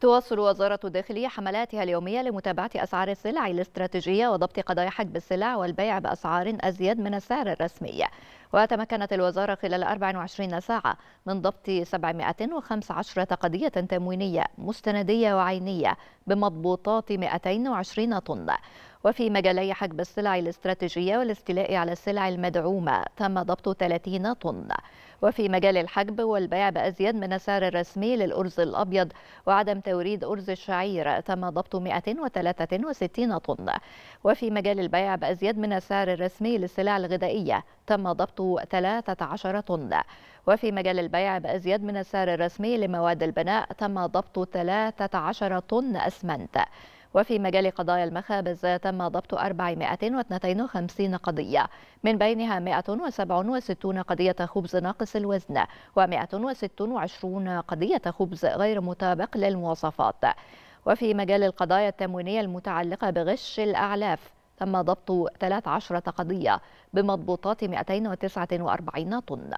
تواصل وزارة الداخلية حملاتها اليومية لمتابعة أسعار السلع الاستراتيجية وضبط قضايا حجب السلع والبيع بأسعار أزيد من السعر الرسمي وتمكنت الوزارة خلال 24 ساعة من ضبط 715 قضية تموينية مستندية وعينية بمضبوطات 220 طن وفي مجالي حجب السلع الاستراتيجية والاستيلاء على السلع المدعومة تم ضبط 30 طن وفي مجال الحجب والبيع بأزيد من السعر الرسمي للأرز الأبيض وعدم توريد أرز الشعير تم ضبط 163 طن وفي مجال البيع بأزيد من السعر الرسمي للسلع الغذائية تم ضبط 13 طن وفي مجال البيع بأزيد من السعر الرسمي لمواد البناء تم ضبط 13 طن أسمنت وفي مجال قضايا المخابز تم ضبط 452 قضية من بينها 167 قضية خبز ناقص الوزن و126 قضية خبز غير مطابق للمواصفات وفي مجال القضايا التموينية المتعلقة بغش الأعلاف تم ضبط 13 قضية بمضبوطات 249 طن